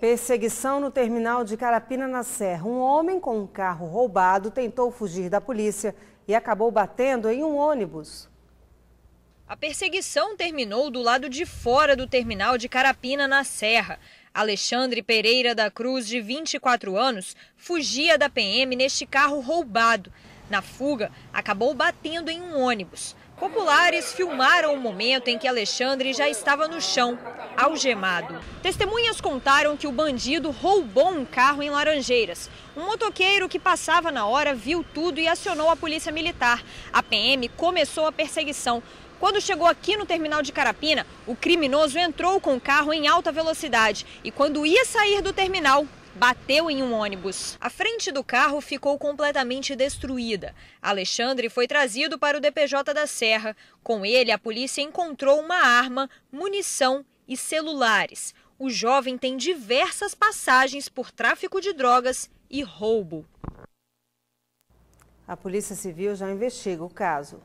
Perseguição no terminal de Carapina na Serra. Um homem com um carro roubado tentou fugir da polícia e acabou batendo em um ônibus. A perseguição terminou do lado de fora do terminal de Carapina na Serra. Alexandre Pereira da Cruz, de 24 anos, fugia da PM neste carro roubado. Na fuga, acabou batendo em um ônibus. Populares filmaram o momento em que Alexandre já estava no chão, algemado. Testemunhas contaram que o bandido roubou um carro em Laranjeiras. Um motoqueiro que passava na hora viu tudo e acionou a polícia militar. A PM começou a perseguição. Quando chegou aqui no terminal de Carapina, o criminoso entrou com o carro em alta velocidade e, quando ia sair do terminal, bateu em um ônibus. A frente do carro ficou completamente destruída. Alexandre foi trazido para o DPJ da Serra. Com ele, a polícia encontrou uma arma, munição e celulares. O jovem tem diversas passagens por tráfico de drogas e roubo. A Polícia Civil já investiga o caso.